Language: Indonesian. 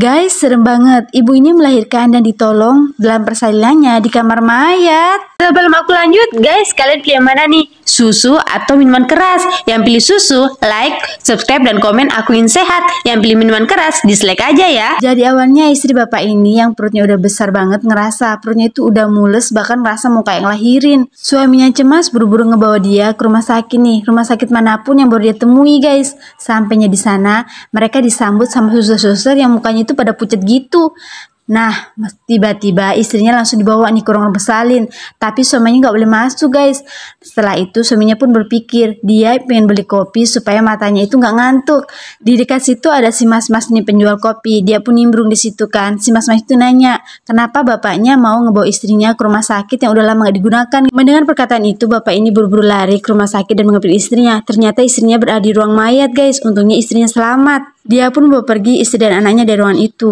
Guys, serem banget. Ibu ini melahirkan dan ditolong dalam persalinannya di kamar mayat. Sebelum aku lanjut, guys, kalian pilih mana nih? susu atau minuman keras. Yang pilih susu, like, subscribe, dan komen aku ingin sehat. Yang pilih minuman keras, dislike aja ya. Jadi awalnya istri bapak ini yang perutnya udah besar banget ngerasa perutnya itu udah mules bahkan ngerasa mau kayak ngelahirin. Suaminya cemas buru-buru ngebawa dia ke rumah sakit nih, rumah sakit manapun yang baru dia temui guys. Sampainya di sana, mereka disambut sama suster-suster yang mukanya itu pada pucat gitu. Nah, tiba-tiba istrinya langsung dibawa nih ke ruangan bersalin. Tapi suaminya nggak boleh masuk guys. Setelah itu suaminya pun berpikir, dia pengen beli kopi supaya matanya itu nggak ngantuk. Di dekat situ ada si mas-mas nih penjual kopi. Dia pun nimbrung di situ kan. Si mas-mas itu nanya, kenapa bapaknya mau ngebawa istrinya ke rumah sakit yang udah lama nggak digunakan. Mendengar perkataan itu, bapak ini buru-buru lari ke rumah sakit dan mengambil istrinya. Ternyata istrinya berada di ruang mayat guys. Untungnya istrinya selamat. Dia pun bawa pergi istri dan anaknya dari ruangan itu.